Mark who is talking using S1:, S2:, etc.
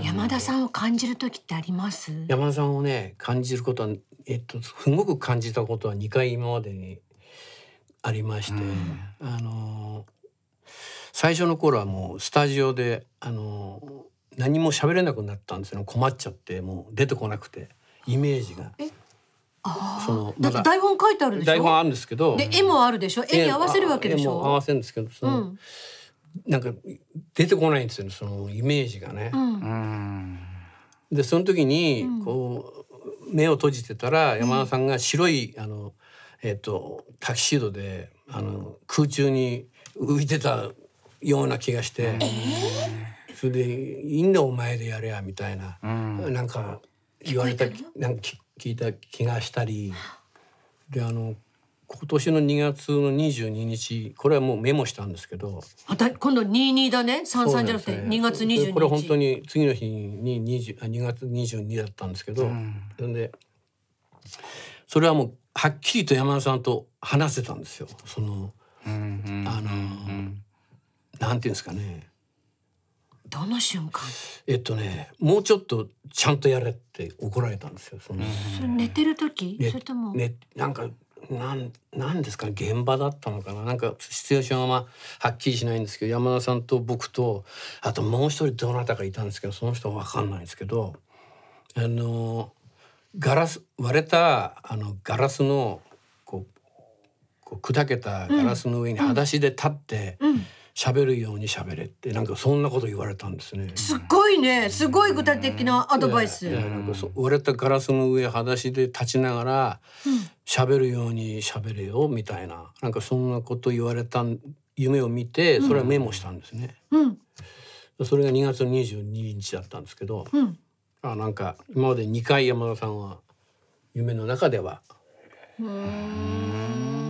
S1: 山田さんを感じる時ってあります山田さんをね感じることは、えっと、すごく感じたことは2回今までにありまして、あの最初の頃はもうスタジオであの何も喋れなくなったんですよ困っちゃってもう出てこなくてイメージが。えあそのだって台本書いてあるでしょ台本あるんですけどで絵もあるでしょ絵に合わせるわけでしょ合わせるんですけどその、うん、なんか出てこないんですよそのイメージがね。うん、でその時にこう、目を閉じてたら山田さんが白いあの、えーと、タキシードであの空中に浮いてたような気がして、えー、それで「いいんだお前でやれや」みたいな、うん、なんか言われたなんか聞いた気がしたりであの今年の2月の22日これはもうメモしたんですけどあた今度22だね33じゃなくて2月22日これ本当に次の日に 20, 2月22だったんですけど、うん、でそれはもうはっきりと山田さんと話せたんですよその、うんうん、あの、なんていうんですかねどの瞬間えっとねもうちょっとちゃんとやれって怒られたんですよその、それ寝てる時それとも、ね、なんかなんなんですか現場だったのかななんかシチュエーションは、まあ、はっきりしないんですけど山田さんと僕とあともう一人どなたかいたんですけどその人は分かんないんですけどあのガラス割れたあのガラスのこうこう砕けたガラスの上に裸足で立って。うんうん喋るように喋れってなんかそんなこと言われたんですね。すごいね、すごい具体的なアドバイス。なんか割れたガラスの上裸足で立ちながら喋るように喋れよみたいななんかそんなこと言われた夢を見てそれはメモしたんですね。うん、うん、それが2月22日だったんですけど、うん、あなんか今まで2回山田さんは夢の中では。うん